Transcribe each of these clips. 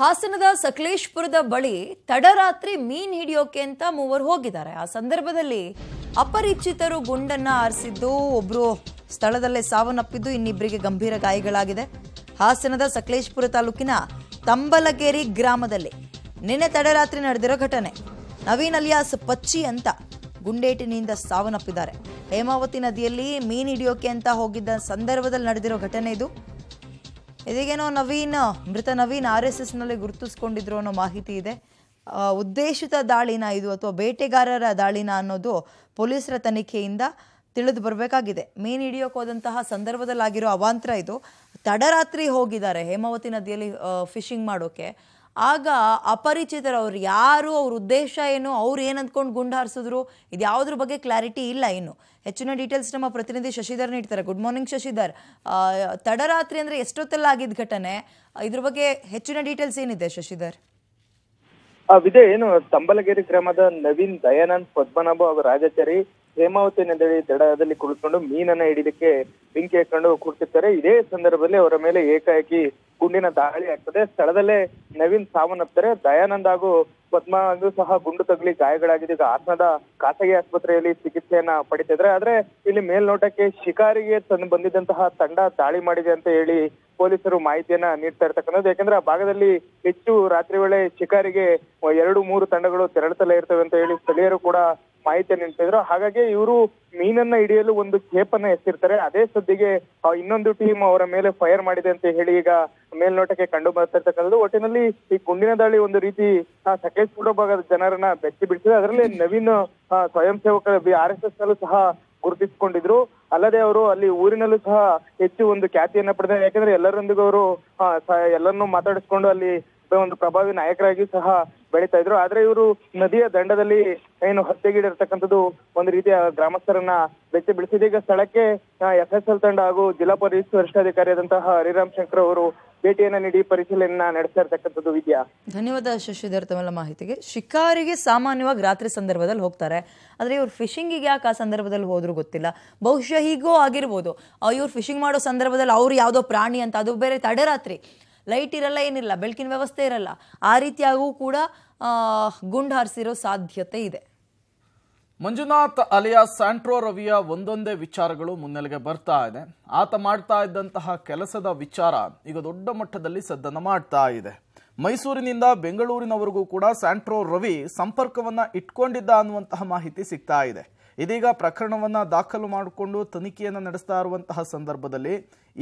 ಹಾಸನದ ಸಕಲೇಶ್ಪುರದ ಬಳಿ ತಡರಾತ್ರಿ ಮೀನ್ ಹಿಡಿಯೋಕೆ ಅಂತ ಮೂವರು ಹೋಗಿದ್ದಾರೆ ಆ ಸಂದರ್ಭದಲ್ಲಿ ಅಪರಿಚಿತರು ಗುಂಡನ್ನ ಆರಿಸಿದ್ದು ಒಬ್ರು ಸ್ಥಳದಲ್ಲೇ ಸಾವನ್ನಪ್ಪಿದ್ದು ಇನ್ನಿಬ್ಬರಿಗೆ ಗಂಭೀರ ಗಾಯಗಳಾಗಿದೆ ಹಾಸನದ ಸಕಲೇಶ್ಪುರ ತಾಲೂಕಿನ ತಂಬಲಗೇರಿ ಗ್ರಾಮದಲ್ಲಿ ನಿನ್ನೆ ತಡರಾತ್ರಿ ನಡೆದಿರೋ ಘಟನೆ ನವೀನ್ ಅಲಿಯಾಸ್ ಪಚ್ಚಿ ಅಂತ ಗುಂಡೇಟಿನಿಂದ ಸಾವನ್ನಪ್ಪಿದ್ದಾರೆ ಹೇಮಾವತಿ ನದಿಯಲ್ಲಿ ಮೀನ್ ಹಿಡಿಯೋಕೆ ಅಂತ ಹೋಗಿದ್ದ ಸಂದರ್ಭದಲ್ಲಿ ನಡೆದಿರೋ ಘಟನೆ ಇದು ಇದೀಗೇನೋ ನವೀನ್ ಮೃತ ನವೀನ್ ಆರ್ ಎಸ್ ಎಸ್ನಲ್ಲಿ ಗುರುತಿಸ್ಕೊಂಡಿದ್ರು ಅನ್ನೋ ಮಾಹಿತಿ ಇದೆ ಉದ್ದೇಶಿತ ದಾಳಿನ ಇದು ಅಥವಾ ಬೇಟೆಗಾರರ ದಾಳಿನ ಅನ್ನೋದು ಪೊಲೀಸರ ತನಿಖೆಯಿಂದ ತಿಳಿದು ಬರಬೇಕಾಗಿದೆ ಮೀನು ಹಿಡಿಯೋಕೋದಂತಹ ಸಂದರ್ಭದಲ್ಲಾಗಿರೋ ಅವಾಂತರ ಇದು ತಡರಾತ್ರಿ ಹೋಗಿದ್ದಾರೆ ಹೇಮಾವತಿ ನದಿಯಲ್ಲಿ ಫಿಶಿಂಗ್ ಮಾಡೋಕ್ಕೆ ಆಗ ಅಪರಿಚಿತರು ಅವ್ರು ಯಾರು ಅವ್ರ ಉದ್ದೇಶ ಏನು ಅವ್ರು ಏನು ಅಂದ್ಕೊಂಡು ಗುಂಡು ಹಾರಿಸಿದ್ರು ಇದು ಯಾವುದ್ರ ಬಗ್ಗೆ ಕ್ಲಾರಿಟಿ ಇಲ್ಲ ಇನ್ನು ಹೆಚ್ಚಿನ ಡೀಟೇಲ್ಸ್ ನಮ್ಮ ಪ್ರತಿನಿಧಿ ಶಶಿಧರ್ ನೀಡ್ತಾರೆ ಗುಡ್ ಮಾರ್ನಿಂಗ್ ಶಶಿಧರ್ ತಡರಾತ್ರಿ ಅಂದರೆ ಎಷ್ಟೊತ್ತೆಲ್ಲ ಆಗಿದ್ದ ಘಟನೆ ಇದ್ರ ಬಗ್ಗೆ ಹೆಚ್ಚಿನ ಡೀಟೇಲ್ಸ್ ಏನಿದೆ ಶಶಿಧರ್ ಇದೆ ಏನು ತಂಬಲಗೇರಿ ಗ್ರಾಮದ ನವೀನ್ ದಯಾನಂದ್ ಪದ್ಮನಾಭ ಅವರ ರಾಜಚಾರಿ ಹೇಮಾವತಿ ನದಿ ದಡದಲ್ಲಿ ಕುಳಿತುಕೊಂಡು ಮೀನನ್ನ ಹಿಡಿದಕ್ಕೆ ಬೆಂಕಿ ಹಾಕೊಂಡು ಕುಳಿತಿರ್ತಾರೆ ಇದೇ ಸಂದರ್ಭದಲ್ಲಿ ಅವರ ಮೇಲೆ ಏಕಾಏಕಿ ಗುಂಡಿನ ದಾಳಿ ಆಗ್ತದೆ ಸ್ಥಳದಲ್ಲೇ ನವೀನ್ ಸಾವನ್ನಪ್ತಾರೆ ದಯಾನಂದ್ ಹಾಗೂ ಪದ್ಮು ಸಹ ಗುಂಡು ತಗ್ಲಿ ಗಾಯಗಳಾಗಿದೆ ಈಗ ಆತ್ಮದ ಖಾಸಗಿ ಆಸ್ಪತ್ರೆಯಲ್ಲಿ ಚಿಕಿತ್ಸೆಯನ್ನ ಪಡಿತಿದ್ರೆ ಆದ್ರೆ ಇಲ್ಲಿ ಮೇಲ್ನೋಟಕ್ಕೆ ಶಿಕಾರಿಗೆ ತಂದು ಬಂದಿದ್ದಂತಹ ತಂಡ ದಾಳಿ ಮಾಡಿದೆ ಅಂತ ಹೇಳಿ ಪೊಲೀಸರು ಮಾಹಿತಿಯನ್ನ ನೀಡ್ತಾ ಇರ್ತಕ್ಕಂಥದ್ದು ಯಾಕಂದ್ರೆ ಆ ಭಾಗದಲ್ಲಿ ಹೆಚ್ಚು ರಾತ್ರಿ ವೇಳೆ ಶಿಕಾರಿಗೆ ಎರಡು ಮೂರು ತಂಡಗಳು ತೆರಳುತ್ತಲೇ ಇರ್ತವೆ ಅಂತ ಹೇಳಿ ಸ್ಥಳೀಯರು ಕೂಡ ಮಾಹಿತಿ ನಿಂತಿದ್ರು ಹಾಗಾಗಿ ಇವರು ಮೀನನ್ನ ಹಿಡಿಯಲು ಒಂದು ಕೇಪನ್ನ ಎತ್ತಿರ್ತಾರೆ ಅದೇ ಸುದ್ದಿಗೆ ಇನ್ನೊಂದು ಟೀಮ್ ಅವರ ಮೇಲೆ ಫೈರ್ ಮಾಡಿದೆ ಅಂತ ಹೇಳಿ ಈಗ ಮೇಲ್ನೋಟಕ್ಕೆ ಕಂಡು ಬರ್ತಿರ್ತಕ್ಕಂಥದ್ದು ಒಟ್ಟಿನಲ್ಲಿ ಈ ಗುಂಡಿನ ದಾಳಿ ಒಂದು ರೀತಿ ಸಕಲೇಶ್ಪುರ ಭಾಗದ ಜನರನ್ನ ಬೆಚ್ಚಿ ಬಿಡಿಸಿದೆ ಅದರಲ್ಲಿ ನವೀನ್ ಸ್ವಯಂ ಸೇವಕ ಆರ್ ಎಸ್ ಎಸ್ ಸಹ ಗುರುತಿಸಿಕೊಂಡಿದ್ರು ಅಲ್ಲದೆ ಅವರು ಅಲ್ಲಿ ಊರಿನಲ್ಲೂ ಸಹ ಹೆಚ್ಚು ಒಂದು ಖ್ಯಾತಿಯನ್ನ ಪಡೆದ ಯಾಕಂದ್ರೆ ಎಲ್ಲರೊಂದಿಗೂ ಅವರು ಎಲ್ಲರನ್ನೂ ಮಾತಾಡಿಸ್ಕೊಂಡು ಅಲ್ಲಿ ಒಂದು ಪ್ರಭಾವಿ ನಾಯಕರಾಗಿ ಸಹ ಬೆಳೀತಾ ಇದ್ರು ಆದ್ರೆ ಇವರು ನದಿಯ ದಂಡದಲ್ಲಿ ಏನು ಹತ್ಯೆಗೀಡಿರ್ತಕ್ಕಂಥದ್ದು ಒಂದು ರೀತಿಯ ಗ್ರಾಮಸ್ಥರನ್ನ ಬೆಚ್ಚಿ ಬಿಡಿಸಿದೆ ಈಗ ಸ್ಥಳಕ್ಕೆ ಎಫ್ ಎಸ್ ಎಲ್ ತಂಡ ಹಾಗೂ ಜಿಲ್ಲಾ ಪೊಲೀಸ್ ವರಿಷ್ಠಾಧಿಕಾರಿ ಆದಂತಹ ಹರಿರಾಮ್ ಶಂಕರ್ ಅವರು ಭೇಟಿಯನ್ನ ನೀಡಿ ಪರಿಶೀಲನೆ ನಡೆಸ್ತಾ ಇರ್ತಕ್ಕಂಥದ್ದು ವಿದ್ಯಾ ಧನ್ಯವಾದ ಶಶಿಧರ್ ತಮ್ಮೆಲ್ಲ ಮಾಹಿತಿಗೆ ಶಿಕಾರಿಗೆ ಸಾಮಾನ್ಯವಾಗಿ ರಾತ್ರಿ ಸಂದರ್ಭದಲ್ಲಿ ಹೋಗ್ತಾರೆ ಆದ್ರೆ ಇವ್ರು ಫಿಶಿಂಗಿಗೆ ಯಾಕೆ ಆ ಸಂದರ್ಭದಲ್ಲಿ ಹೋದ್ರು ಗೊತ್ತಿಲ್ಲ ಬಹುಶಃ ಹೀಗೂ ಆಗಿರ್ಬೋದು ಇವ್ರು ಫಿಶಿಂಗ್ ಮಾಡೋ ಸಂದರ್ಭದಲ್ಲಿ ಅವ್ರು ಯಾವ್ದೋ ಪ್ರಾಣಿ ಅಂತ ಅದು ಬೇರೆ ತಡರಾತ್ರಿ ಲೈಟ್ ಇರಲ್ಲ ಏನಿಲ್ಲ ಬೆಳಕಿನ ವ್ಯವಸ್ಥೆ ಇರಲ್ಲ ಆ ರೀತಿಯಾಗೂ ಕೂಡ ಗುಂಡ್ ಹಾರಿಸಿರೋ ಸಾಧ್ಯತೆ ಇದೆ ಮಂಜುನಾಥ್ ಅಲೆಯ ಸ್ಯಾಂಟ್ರೋ ರವಿಯ ಒಂದೊಂದೇ ವಿಚಾರಗಳು ಮುನ್ನೆಲೆಗೆ ಬರ್ತಾ ಇದೆ ಆತ ಮಾಡ್ತಾ ಇದ್ದಂತಹ ಕೆಲಸದ ವಿಚಾರ ಈಗ ದೊಡ್ಡ ಮಟ್ಟದಲ್ಲಿ ಸದ್ದನ ಮಾಡ್ತಾ ಇದೆ ಮೈಸೂರಿನಿಂದ ಬೆಂಗಳೂರಿನವರೆಗೂ ಕೂಡ ಸ್ಯಾಂಟ್ರೋ ರವಿ ಸಂಪರ್ಕವನ್ನು ಇಟ್ಕೊಂಡಿದ್ದ ಅನ್ನುವಂತಹ ಮಾಹಿತಿ ಸಿಗ್ತಾ ಇದೆ ಇದೀಗ ಪ್ರಕರಣವನ್ನು ದಾಖಲು ಮಾಡಿಕೊಂಡು ತನಿಖೆಯನ್ನು ನಡೆಸ್ತಾ ಇರುವಂತಹ ಸಂದರ್ಭದಲ್ಲಿ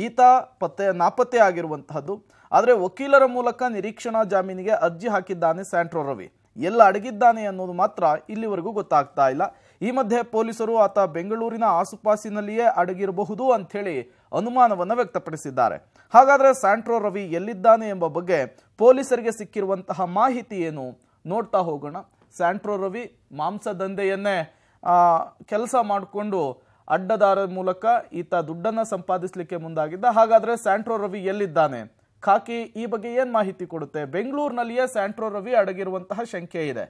ಈತ ಪತ್ತೆ ನಾಪತ್ತೆ ಆಗಿರುವಂತಹದ್ದು ಆದರೆ ವಕೀಲರ ಮೂಲಕ ನಿರೀಕ್ಷಣಾ ಜಾಮೀನಿಗೆ ಅರ್ಜಿ ಹಾಕಿದ್ದಾನೆ ಸ್ಯಾಂಟ್ರೋ ರವಿ ಎಲ್ಲ ಅಡಗಿದ್ದಾನೆ ಅನ್ನೋದು ಮಾತ್ರ ಇಲ್ಲಿವರೆಗೂ ಗೊತ್ತಾಗ್ತಾ ಇಲ್ಲ ಈ ಮಧ್ಯೆ ಪೊಲೀಸರು ಆತ ಬೆಂಗಳೂರಿನ ಆಸುಪಾಸಿನಲ್ಲಿಯೇ ಅಡಗಿರಬಹುದು ಅಂಥೇಳಿ ಅನುಮಾನವನ್ನು ವ್ಯಕ್ತಪಡಿಸಿದ್ದಾರೆ ಹಾಗಾದರೆ ಸ್ಯಾಂಟ್ರೋ ರವಿ ಎಲ್ಲಿದ್ದಾನೆ ಎಂಬ ಬಗ್ಗೆ ಪೊಲೀಸರಿಗೆ ಸಿಕ್ಕಿರುವಂತಹ ಮಾಹಿತಿ ಏನು ನೋಡ್ತಾ ಹೋಗೋಣ ಸ್ಯಾಂಟ್ರೋ ರವಿ ಮಾಂಸ ದಂಧೆಯನ್ನೇ ಕೆಲಸ ಮಾಡಿಕೊಂಡು ಅಡ್ಡದಾರ ಮೂಲಕ ಈತ ದುಡ್ಡನ್ನು ಸಂಪಾದಿಸಲಿಕ್ಕೆ ಮುಂದಾಗಿದ್ದ ಹಾಗಾದರೆ ಸ್ಯಾಂಟ್ರೋ ರವಿ ಎಲ್ಲಿದ್ದಾನೆ ಖಾಕಿ ಈ ಬಗ್ಗೆ ಏನು ಮಾಹಿತಿ ಕೊಡುತ್ತೆ ಬೆಂಗಳೂರಿನಲ್ಲಿಯೇ ಸ್ಯಾಂಟ್ರೋ ರವಿ ಅಡಗಿರುವಂತಹ ಶಂಕೆ ಇದೆ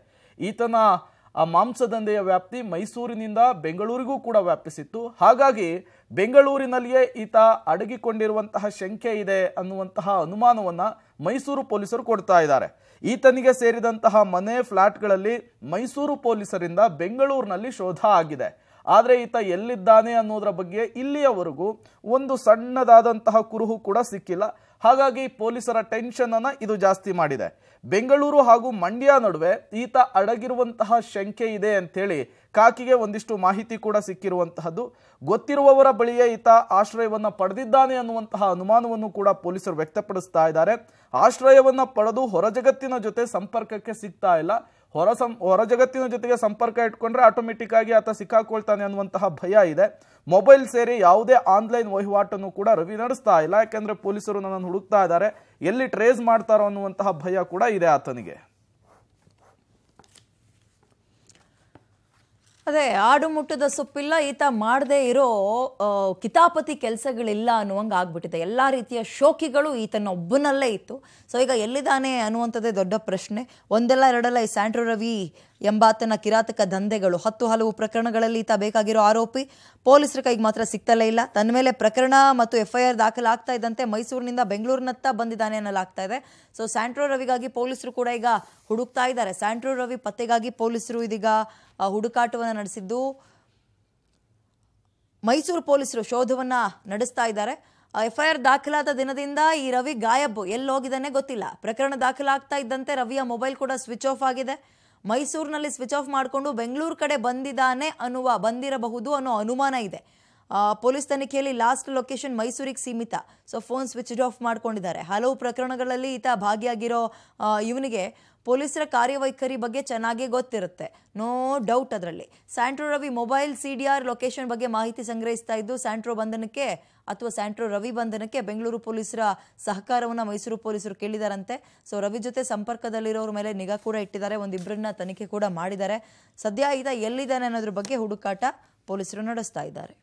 ಈತನ ಆ ಮಾಂಸದಂಧೆಯ ವ್ಯಾಪ್ತಿ ಮೈಸೂರಿನಿಂದ ಬೆಂಗಳೂರಿಗೂ ಕೂಡ ವ್ಯಾಪಿಸಿತ್ತು ಹಾಗಾಗಿ ಬೆಂಗಳೂರಿನಲ್ಲಿಯೇ ಈತ ಅಡಗಿಕೊಂಡಿರುವಂತಹ ಶಂಕೆ ಇದೆ ಅನ್ನುವಂತಹ ಅನುಮಾನವನ್ನು ಮೈಸೂರು ಪೊಲೀಸರು ಕೊಡ್ತಾ ಇದ್ದಾರೆ ಈತನಿಗೆ ಸೇರಿದಂತಹ ಮನೆ ಫ್ಲಾಟ್ಗಳಲ್ಲಿ ಮೈಸೂರು ಪೊಲೀಸರಿಂದ ಬೆಂಗಳೂರಿನಲ್ಲಿ ಶೋಧ ಆಗಿದೆ ಆದರೆ ಈತ ಎಲ್ಲಿದ್ದಾನೆ ಅನ್ನೋದರ ಬಗ್ಗೆ ಇಲ್ಲಿಯವರೆಗೂ ಒಂದು ಸಣ್ಣದಾದಂತಹ ಕುರುಹು ಕೂಡ ಸಿಕ್ಕಿಲ್ಲ ಹಾಗಾಗಿ ಪೊಲೀಸರ ಟೆನ್ಷನನ್ನು ಇದು ಜಾಸ್ತಿ ಮಾಡಿದೆ ಬೆಂಗಳೂರು ಹಾಗೂ ಮಂಡ್ಯ ನಡುವೆ ಈತ ಅಡಗಿರುವಂತಹ ಶಂಕೆ ಇದೆ ಅಂತೇಳಿ ಕಾಕಿಗೆ ಒಂದಿಷ್ಟು ಮಾಹಿತಿ ಕೂಡ ಸಿಕ್ಕಿರುವಂತಹದ್ದು ಗೊತ್ತಿರುವವರ ಬಳಿಯೇ ಈತ ಆಶ್ರಯವನ್ನು ಪಡೆದಿದ್ದಾನೆ ಅನ್ನುವಂತಹ ಅನುಮಾನವನ್ನು ಕೂಡ ಪೊಲೀಸರು ವ್ಯಕ್ತಪಡಿಸ್ತಾ ಇದ್ದಾರೆ ಆಶ್ರಯವನ್ನು ಪಡೆದು ಹೊರಜಗತ್ತಿನ ಜೊತೆ ಸಂಪರ್ಕಕ್ಕೆ ಸಿಗ್ತಾ ಇಲ್ಲ ಹೊರ ಸಂ ಹೊರ ಜಗತ್ತಿನ ಜೊತೆಗೆ ಸಂಪರ್ಕ ಇಟ್ಕೊಂಡ್ರೆ ಆಟೋಮೆಟಿಕ್ ಆಗಿ ಆತ ಸಿಕ್ಕಾಕೊಳ್ತಾನೆ ಅನ್ನುವಂತಹ ಭಯ ಇದೆ ಮೊಬೈಲ್ ಸೇರಿ ಯಾವುದೇ ಆನ್ಲೈನ್ ವಹಿವಾಟನ್ನು ಕೂಡ ರವಿ ನಡೆಸ್ತಾ ಇಲ್ಲ ಯಾಕೆಂದ್ರೆ ಪೊಲೀಸರು ನನ್ನನ್ನು ಹುಡುಕ್ತಾ ಇದ್ದಾರೆ ಎಲ್ಲಿ ಟ್ರೇಸ್ ಮಾಡ್ತಾರೋ ಅನ್ನುವಂತಹ ಭಯ ಕೂಡ ಇದೆ ಆತನಿಗೆ ಅದೇ ಆಡು ಮುಟ್ಟದ ಸೊಪ್ಪಿಲ್ಲ ಈತ ಮಾಡದೇ ಇರೋ ಕಿತಾಪತಿ ಕೆಲಸಗಳಿಲ್ಲ ಅನ್ನುವಂಗೆ ಆಗ್ಬಿಟ್ಟಿದೆ ಎಲ್ಲ ರೀತಿಯ ಶೋಕಿಗಳು ಈತನ ಒಬ್ಬನಲ್ಲೇ ಇತ್ತು ಸೊ ಈಗ ಎಲ್ಲಿದ್ದಾನೆ ಅನ್ನುವಂಥದ್ದೇ ದೊಡ್ಡ ಪ್ರಶ್ನೆ ಒಂದೆಲ್ಲ ಎರಡಲ್ಲ ಈ ಸ್ಯಾಂಟ್ರೋ ರವಿ ಎಂಬಾತನ ಕಿರಾತಕ ದಂಧೆಗಳು ಹತ್ತು ಹಲವು ಪ್ರಕರಣಗಳಲ್ಲಿ ಈತ ಬೇಕಾಗಿರೋ ಆರೋಪಿ ಪೊಲೀಸರ ಕೈಗೆ ಮಾತ್ರ ಸಿಗ್ತಲೇ ಇಲ್ಲ ತನ್ನ ಮೇಲೆ ಪ್ರಕರಣ ಮತ್ತು ಎಫ್ಐಆರ್ ದಾಖಲಾಗ್ತಾ ಇದ್ದಂತೆ ಮೈಸೂರಿನಿಂದ ಬೆಂಗಳೂರಿನತ್ತ ಬಂದಿದ್ದಾನೆ ಅನ್ನಲಾಗ್ತಾ ಇದೆ ಸೊ ಸ್ಯಾಂಟ್ರೋ ರವಿಗಾಗಿ ಪೊಲೀಸರು ಕೂಡ ಈಗ ಹುಡುಕ್ತಾ ಇದ್ದಾರೆ ಸ್ಯಾಂಟ್ರೋ ರವಿ ಪತ್ತೆಗಾಗಿ ಪೊಲೀಸರು ಇದೀಗ ಹುಡುಕಾಟವನ್ನು ನಡೆಸಿದ್ದು ಮೈಸೂರು ಪೊಲೀಸರು ಶೋಧವನ್ನ ನಡೆಸ್ತಾ ಇದ್ದಾರೆ ಎಫ್ಐಆರ್ ದಾಖಲಾದ ದಿನದಿಂದ ಈ ರವಿ ಗಾಯಬ್ ಹೋಗಿದ್ದಾನೆ ಗೊತ್ತಿಲ್ಲ ಪ್ರಕರಣ ದಾಖಲಾಗ್ತಾ ಇದ್ದಂತೆ ರವಿಯ ಮೊಬೈಲ್ ಕೂಡ ಸ್ವಿಚ್ ಆಫ್ ಆಗಿದೆ ಮೈಸೂರಿನಲ್ಲಿ ಸ್ವಿಚ್ ಆಫ್ ಮಾಡಿಕೊಂಡು ಬೆಂಗಳೂರು ಕಡೆ ಬಂದಿದ್ದಾನೆ ಅನ್ನುವ ಬಂದಿರಬಹುದು ಅನ್ನೋ ಅನುಮಾನ ಇದೆ ಪೊಲೀಸ್ ತನಿಖೆಯಲ್ಲಿ ಲಾಸ್ಟ್ ಲೊಕೇಶನ್ ಮೈಸೂರಿಗೆ ಸೀಮಿತ ಸೊ ಫೋನ್ ಸ್ವಿಚ್ ಆಫ್ ಮಾಡ್ಕೊಂಡಿದ್ದಾರೆ ಹಲವು ಪ್ರಕರಣಗಳಲ್ಲಿ ಈತ ಭಾಗಿಯಾಗಿರೋ ಇವನಿಗೆ ಪೊಲೀಸರ ಕಾರ್ಯವೈಖರಿ ಬಗ್ಗೆ ಚೆನ್ನಾಗೇ ಗೊತ್ತಿರುತ್ತೆ ನೋ ಡೌಟ್ ಅದರಲ್ಲಿ Santro Ravi mobile C D R location ಬಗ್ಗೆ ಮಾಹಿತಿ ಸಂಗ್ರಹಿಸ್ತಾ ಇದ್ದು ಸ್ಯಾಂಟ್ರೋ ಬಂಧನಕ್ಕೆ ಅಥವಾ ಸ್ಯಾಂಟ್ರೋ ರವಿ ಬಂಧನಕ್ಕೆ ಬೆಂಗಳೂರು ಪೊಲೀಸರ ಸಹಕಾರವನ್ನು ಮೈಸೂರು ಪೊಲೀಸರು ಕೇಳಿದಾರಂತೆ ಸೊ ರವಿ ಜೊತೆ ಸಂಪರ್ಕದಲ್ಲಿರೋರ ಮೇಲೆ ನಿಗಾ ಕೂಡ ಇಟ್ಟಿದ್ದಾರೆ ಒಂದಿಬ್ಬರನ್ನ ತನಿಖೆ ಕೂಡ ಮಾಡಿದ್ದಾರೆ ಸದ್ಯ ಈತ ಎಲ್ಲಿದ್ದಾನೆ ಅನ್ನೋದ್ರ ಬಗ್ಗೆ ಹುಡುಕಾಟ ಪೊಲೀಸರು ನಡೆಸ್ತಾ ಇದ್ದಾರೆ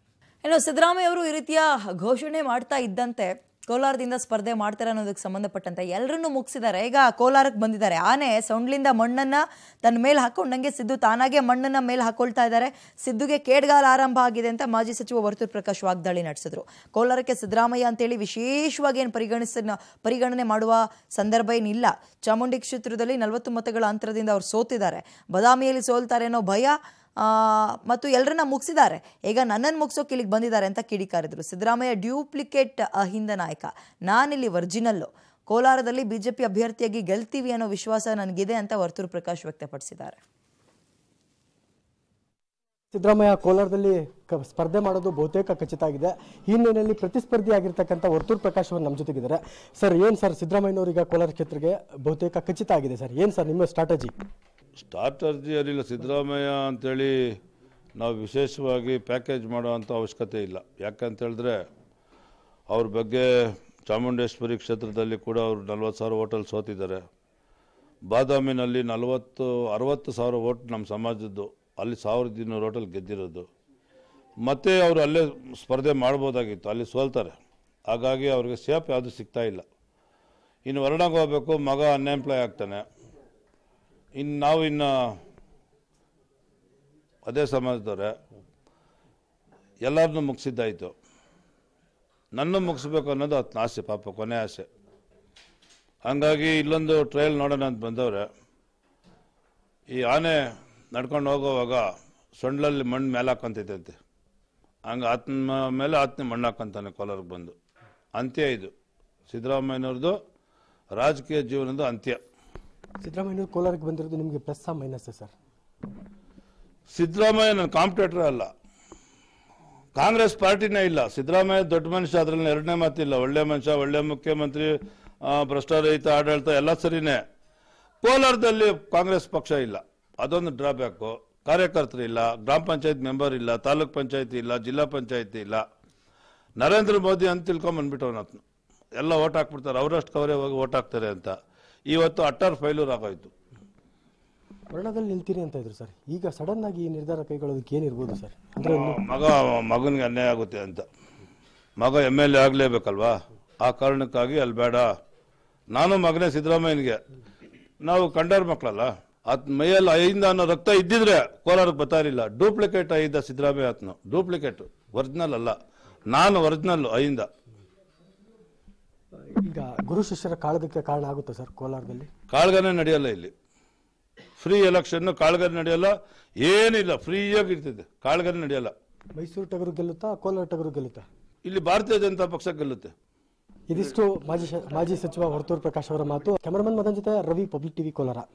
ಏನೋ ಸಿದ್ದರಾಮಯ್ಯ ಅವರು ಈ ರೀತಿಯ ಘೋಷಣೆ ಮಾಡ್ತಾ ಇದ್ದಂತೆ ಕೋಲಾರದಿಂದ ಸ್ಪರ್ಧೆ ಮಾಡ್ತಾರೆ ಅನ್ನೋದಕ್ಕೆ ಸಂಬಂಧಪಟ್ಟಂತೆ ಎಲ್ಲರನ್ನು ಮುಗಿಸಿದ್ದಾರೆ ಈಗ ಕೋಲಾರಕ್ಕೆ ಬಂದಿದ್ದಾರೆ ಆನೆ ಸೊಂಡ್ಲಿಂದ ಮಣ್ಣನ್ನು ತನ್ನ ಮೇಲೆ ನಂಗೆ ಸಿದ್ದು ತಾನಾಗೆ ಮಣ್ಣನ್ನು ಮೇಲೆ ಹಾಕೊಳ್ತಾ ಇದ್ದಾರೆ ಸಿದ್ದುಗೆ ಕೇಡ್ಗಾಲ ಆರಂಭ ಆಗಿದೆ ಅಂತ ಮಾಜಿ ಸಚಿವ ವರ್ತೂರ್ ಪ್ರಕಾಶ್ ವಾಗ್ದಾಳಿ ನಡೆಸಿದ್ರು ಕೋಲಾರಕ್ಕೆ ಸಿದ್ದರಾಮಯ್ಯ ಅಂತೇಳಿ ವಿಶೇಷವಾಗಿ ಏನು ಪರಿಗಣಿಸ ಪರಿಗಣನೆ ಮಾಡುವ ಸಂದರ್ಭ ಏನಿಲ್ಲ ಚಾಮುಂಡಿ ಕ್ಷೇತ್ರದಲ್ಲಿ ನಲವತ್ತು ಮತಗಳ ಅಂತರದಿಂದ ಅವರು ಸೋತಿದ್ದಾರೆ ಬದಾಮಿಯಲ್ಲಿ ಸೋಲ್ತಾರೆ ಅನ್ನೋ ಭಯ ಮತ್ತು ಎಲ್ಲರನ್ನ ಮುಗಿಸಿದ್ದಾರೆ ಈಗ ನನ್ನನ್ನು ಮುಗಿಸೋಕೆ ಇಲ್ಲಿಗೆ ಬಂದಿದ್ದಾರೆ ಅಂತ ಕಿಡಿಕಾರಿದ್ರು ಸಿದ್ದರಾಮಯ್ಯ ಡ್ಯೂಪ್ಲಿಕೇಟ್ ಅಹಿಂದ ನಾಯಕ ನಾನಿಲ್ಲಿ ಒರಿಜಿನಲ್ಲು ಕೋಲಾರದಲ್ಲಿ ಬಿಜೆಪಿ ಅಭ್ಯರ್ಥಿಯಾಗಿ ಗೆಲ್ತೀವಿ ಅನ್ನೋ ವಿಶ್ವಾಸ ನನಗಿದೆ ಅಂತ ವರ್ತೂರು ಪ್ರಕಾಶ್ ವ್ಯಕ್ತಪಡಿಸಿದ್ದಾರೆ ಸಿದ್ದರಾಮಯ್ಯ ಕೋಲಾರದಲ್ಲಿ ಸ್ಪರ್ಧೆ ಮಾಡೋದು ಬಹುತೇಕ ಖಚಿತ ಆಗಿದೆ ಹಿನ್ನೆಲೆಯಲ್ಲಿ ಪ್ರತಿಸ್ಪರ್ಧಿಯಾಗಿರ್ತಕ್ಕಂಥ ವರ್ತೂರ್ ಪ್ರಕಾಶ್ ಅವರು ನಮ್ಮ ಜೊತೆಗಿದ್ದಾರೆ ಸರ್ ಏನು ಸರ್ ಈಗ ಕೋಲಾರ ಕ್ಷೇತ್ರಕ್ಕೆ ಬಹುತೇಕ ಖಚಿತ ಆಗಿದೆ ಸರ್ ಏನು ಸರ್ ನಿಮ್ಮ ಸ್ಟ್ರಾಟಜಿ ಜಿ ಅಲ್ಲಿಲ್ಲ ಸಿದ್ದರಾಮಯ್ಯ ಅಂಥೇಳಿ ನಾವು ವಿಶೇಷವಾಗಿ ಪ್ಯಾಕೇಜ್ ಮಾಡೋವಂಥ ಅವಶ್ಯಕತೆ ಇಲ್ಲ ಯಾಕಂತೇಳಿದ್ರೆ ಅವ್ರ ಬಗ್ಗೆ ಚಾಮುಂಡೇಶ್ವರಿ ಕ್ಷೇತ್ರದಲ್ಲಿ ಕೂಡ ಅವರು ನಲ್ವತ್ತು ಸಾವಿರ ಓಟಲ್ಲಿ ಸೋತಿದ್ದಾರೆ ಬಾದಾಮಿನಲ್ಲಿ ನಲವತ್ತು ಅರವತ್ತು ಸಾವಿರ ಓಟ್ ನಮ್ಮ ಸಮಾಜದ್ದು ಅಲ್ಲಿ ಸಾವಿರದ ಇನ್ನೂರು ಓಟಲ್ ಗೆದ್ದಿರೋದು ಮತ್ತೆ ಅವರು ಅಲ್ಲೇ ಸ್ಪರ್ಧೆ ಮಾಡ್ಬೋದಾಗಿತ್ತು ಅಲ್ಲಿ ಸೋಲ್ತಾರೆ ಹಾಗಾಗಿ ಅವ್ರಿಗೆ ಸೇಫ್ ಯಾವುದು ಸಿಗ್ತಾಯಿಲ್ಲ ಇನ್ನು ವರ್ಣಗೆ ಹೋಗಬೇಕು ಮಗ ಅನ್ಎಂಪ್ಲಾಯ್ ಆಗ್ತಾನೆ ಇನ್ನು ನಾವು ಇನ್ನು ಅದೇ ಸಮಾಜದವ್ರೆ ಎಲ್ಲರನ್ನೂ ಮುಗಿಸಿದ್ದಾಯಿತು ನನ್ನ ಮುಗಿಸ್ಬೇಕು ಅನ್ನೋದು ಆತ್ನ ಆಸೆ ಪಾಪ ಕೊನೆ ಆಸೆ ಹಂಗಾಗಿ ಇಲ್ಲೊಂದು ಟ್ರಯಲ್ ನೋಡೋಣ ಅಂತ ಬಂದವ್ರೆ ಈ ಆನೆ ನಡ್ಕೊಂಡು ಹೋಗೋವಾಗ ಸೊಂಡ್ಲಲ್ಲಿ ಮಣ್ಣು ಮೇಲೆ ಹಾಕೊಂತೈತಂತೆ ಹಂಗೆ ಆತನ ಮೇಲೆ ಆತ್ಮ ಮಣ್ಣು ಹಾಕೊಂತಾನೆ ಕೋಲಾರಕ್ಕೆ ಬಂದು ಅಂತ್ಯ ಇದು ಸಿದ್ದರಾಮಯ್ಯನವ್ರದ್ದು ರಾಜಕೀಯ ಜೀವನದ ಅಂತ್ಯ ಸಿದ್ದರಾಮಯ್ಯ ಕೋಲಾರಕ್ಕೆ ಬಂದಿರೋದು ನಿಮಗೆ ಪ್ಲಸ್ ಮೈನಸ್ ಸರ್ ಸಿದ್ದರಾಮಯ್ಯ ನನ್ನ ಕಾಂಪಿಟೇಟರ್ ಅಲ್ಲ ಕಾಂಗ್ರೆಸ್ ಪಾರ್ಟಿನೇ ಇಲ್ಲ ಸಿದ್ದರಾಮಯ್ಯ ದೊಡ್ಡ ಮನುಷ್ಯ ಅದ್ರಲ್ಲಿ ಎರಡನೇ ಮಾತಿಲ್ಲ ಒಳ್ಳೆ ಮನುಷ್ಯ ಒಳ್ಳೆ ಮುಖ್ಯಮಂತ್ರಿ ಭ್ರಷ್ಟರಹಿತ ಆಡಳಿತ ಎಲ್ಲ ಸರಿನೇ ಕೋಲಾರದಲ್ಲಿ ಕಾಂಗ್ರೆಸ್ ಪಕ್ಷ ಇಲ್ಲ ಅದೊಂದು ಡ್ರಾಬ್ಯಾಕು ಕಾರ್ಯಕರ್ತರು ಇಲ್ಲ ಗ್ರಾಮ ಪಂಚಾಯತ್ ಮೆಂಬರ್ ಇಲ್ಲ ತಾಲೂಕ್ ಪಂಚಾಯತಿ ಇಲ್ಲ ಜಿಲ್ಲಾ ಪಂಚಾಯತಿ ಇಲ್ಲ ನರೇಂದ್ರ ಮೋದಿ ಅಂತ ತಿಳ್ಕೊಂಬಂದ್ಬಿಟ್ಟವನ ಎಲ್ಲ ಓಟ್ ಹಾಕ್ಬಿಡ್ತಾರೆ ಅವರಷ್ಟು ಅವರೇ ಹೋಗಿ ಓಟ್ ಹಾಕ್ತಾರೆ ಅಂತ ಇವತ್ತು ಅಟ್ಟರ್ ಫೈಲೂರ್ ಆಗೋಯ್ತು ವರ್ಣದಲ್ಲಿ ನಿಲ್ತೀರಿ ಅಂತ ಇದ್ರು ಸರ್ ಈಗ ಸಡನ್ ಆಗಿ ಈ ನಿರ್ಧಾರ ಕೈಗೊಳ್ಳೋದಕ್ಕೆ ಏನಿರ್ಬೋದು ಸರ್ ಅಂದ್ರೆ ಮಗ ಮಗನಿಗೆ ಅನ್ಯಾಯ ಆಗುತ್ತೆ ಅಂತ ಮಗ ಎಮ್ ಎಲ್ ಎ ಆಗಲೇಬೇಕಲ್ವಾ ಆ ಕಾರಣಕ್ಕಾಗಿ ಅಲ್ಲಿ ಬೇಡ ನಾನು ಮಗನೇ ಸಿದ್ದರಾಮಯ್ಯನಿಗೆ ನಾವು ಕಂಡರ್ ಮಕ್ಕಳಲ್ಲ ಆತ್ ಮೈಯಲ್ಲಿ ಐಯಿಂದ ಅನ್ನೋ ರಕ್ತ ಇದ್ದಿದ್ರೆ ಕೋಲಾರಕ್ಕೆ ಬರ್ತಾ ಡೂಪ್ಲಿಕೇಟ್ ಐದ ಸಿದ್ದರಾಮಯ್ಯ ಆತನು ಡೂಪ್ಲಿಕೇಟ್ ಒರಿಜಿನಲ್ ಅಲ್ಲ ನಾನು ಒರಿಜಿನಲ್ ಐಯಿಂದ ಈಗ ಗುರು ಶಿಷ್ಯರ ಕಾಳಗಕ್ಕೆ ಕಾರಣ ಆಗುತ್ತೆ ಸರ್ ಕೋಲಾರದಲ್ಲಿ ಕಾಳಗನೆ ನಡೆಯಲ್ಲ ಇಲ್ಲಿ ಫ್ರೀ ಎಲೆಕ್ಷನ್ ಕಾಳ್ಗನೇ ನಡೆಯಲ್ಲ ಏನಿಲ್ಲ ಫ್ರೀಯಾಗಿ ಇರ್ತದೆ ಕಾಳ್ಗನೇ ನಡೆಯಲ್ಲ ಮೈಸೂರು ಟಗರು ಗೆಲ್ಲುತ್ತಾ ಕೋಲಾರ ಟಗರು ಗೆಲ್ಲುತ್ತಾ ಇಲ್ಲಿ ಭಾರತೀಯ ಜನತಾ ಪಕ್ಷ ಗೆಲ್ಲುತ್ತೆ ಇದಿಷ್ಟು ಮಾಜಿ ಮಾಜಿ ಸಚಿವ ವರ್ತೂರ್ ಪ್ರಕಾಶ್ ಅವರ ಮಾತು ಕ್ಯಾಮರಾಮನ್ ಮದನ್ ಜೊತೆ ರವಿ ಪಬ್ಲಿಕ್ ಟಿವಿ ಕೋಲಾರ